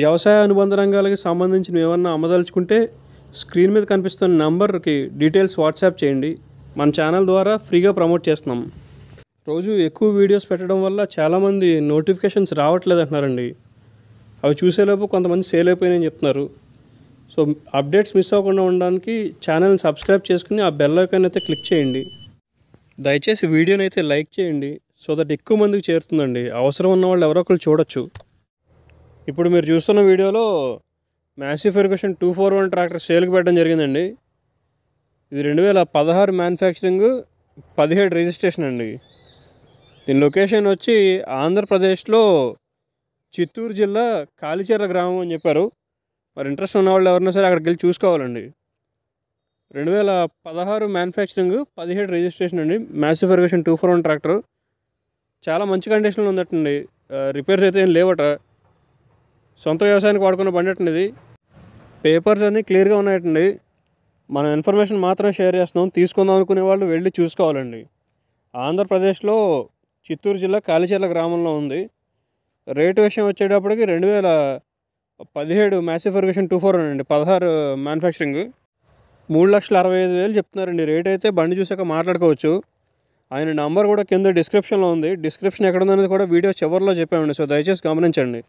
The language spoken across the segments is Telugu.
వ్యవసాయ అనుబంధ రంగాలకు సంబంధించినవి ఏమన్నా అమ్మదలుచుకుంటే స్క్రీన్ మీద కనిపిస్తున్న నంబర్కి డీటెయిల్స్ వాట్సాప్ చేయండి మన ఛానల్ ద్వారా ఫ్రీగా ప్రమోట్ చేస్తున్నాం రోజు ఎక్కువ వీడియోస్ పెట్టడం వల్ల చాలామంది నోటిఫికేషన్స్ రావట్లేదు అంటున్నారండి అవి చూసేలోపు కొంతమంది సేల్ అయిపోయినాయని చెప్తున్నారు సో అప్డేట్స్ మిస్ అవ్వకుండా ఉండడానికి ఛానల్ని సబ్స్క్రైబ్ చేసుకుని ఆ బెల్ ఐకాన్ అయితే క్లిక్ చేయండి దయచేసి వీడియోని అయితే లైక్ చేయండి సో దట్ ఎక్కువ మందికి చేరుతుందండి అవసరం ఉన్న వాళ్ళు ఎవరో ఒకరు చూడొచ్చు ఇప్పుడు మీరు చూస్తున్న వీడియోలో Massey Ferguson two four one tractor సేల్కి పెట్టడం జరిగిందండి ఇది రెండు వేల పదహారు మ్యానుఫ్యాక్చరింగ్ పదిహేడు రిజిస్ట్రేషన్ అండి దీని లొకేషన్ వచ్చి ఆంధ్రప్రదేశ్లో చిత్తూరు జిల్లా కాలిచెర్ల గ్రామం అని చెప్పారు మరి ఇంట్రెస్ట్ ఉన్నవాళ్ళు ఎవరైనా సరే అక్కడికి వెళ్ళి చూసుకోవాలండి రెండు వేల పదహారు మ్యానుఫ్యాక్చరింగ్ పదిహేడు రిజిస్ట్రేషన్ అండి Massey Ferguson two four one tractor చాలా మంచి కండిషన్లో ఉందటండి రిపేర్స్ అయితే ఏం లేవట సొంత వ్యవసాయానికి వాడుకున్న బండి ఇది పేపర్స్ అన్నీ క్లియర్గా ఉన్నాయండి మనం ఇన్ఫర్మేషన్ మాత్రం షేర్ చేస్తున్నాం తీసుకుందాం అనుకునే వాళ్ళు వెళ్ళి చూసుకోవాలండి ఆంధ్రప్రదేశ్లో చిత్తూరు జిల్లా కాలిచర్ల గ్రామంలో ఉంది రేటు విషయం వచ్చేటప్పటికి రెండు వేల పదిహేడు మ్యాసిఫర్గేషన్ ఫర్గేషన్ టూ ఫోర్ అండి పదహారు మ్యానుఫ్యాక్చరింగ్ మూడు లక్షల అరవై ఐదు వేలు చెప్తున్నారండి రేట్ అయితే బండి చూసాక మాట్లాడుకోవచ్చు ఆయన నంబర్ కూడా కింద డిస్క్రిప్షన్లో ఉంది డిస్క్రిప్షన్ ఎక్కడ ఉందనేది కూడా వీడియో చివరిలో చెప్పామండి సో దయచేసి గమనించండి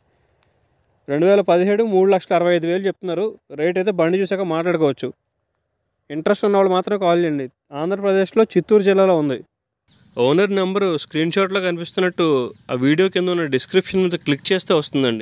రెండు వేల పదిహేడు మూడు లక్షల అరవై ఐదు వేలు చెప్తున్నారు రేట్ అయితే బండి చూసాక మాట్లాడుకోవచ్చు ఇంట్రెస్ట్ ఉన్న వాళ్ళు మాత్రం కాల్ చేయండి ఆంధ్రప్రదేశ్లో చిత్తూరు జిల్లాలో ఉంది ఓనర్ నెంబరు స్క్రీన్ షాట్లో కనిపిస్తున్నట్టు ఆ వీడియో కింద ఉన్న డిస్క్రిప్షన్ మీద క్లిక్ చేస్తే వస్తుందండి